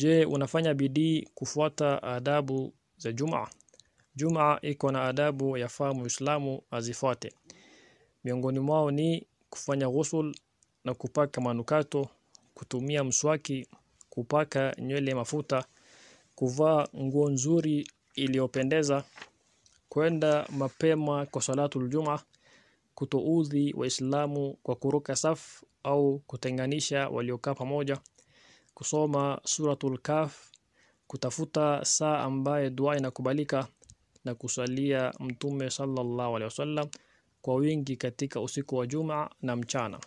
Je, unafanya bidii kufuata adabu za Juma? Juma iko na adabu yafaa Muislamu azifuate. Miongoni mwao ni kufanya ghusl na kupaka manukato, kutumia mswaki, kupaka nywele mafuta, kuvaa nguo nzuri iliyopendeza, kwenda mapema kwa salatul Juma, kutoudhi Waislamu kwa kuruka safu au kutenganisha waliokaa pamoja kusoma suratul kaf kutafuta saa ambaye dua inakubalika na kusalia mtume sallallahu alaihi wasallam kwa wingi katika usiku wa Juma na mchana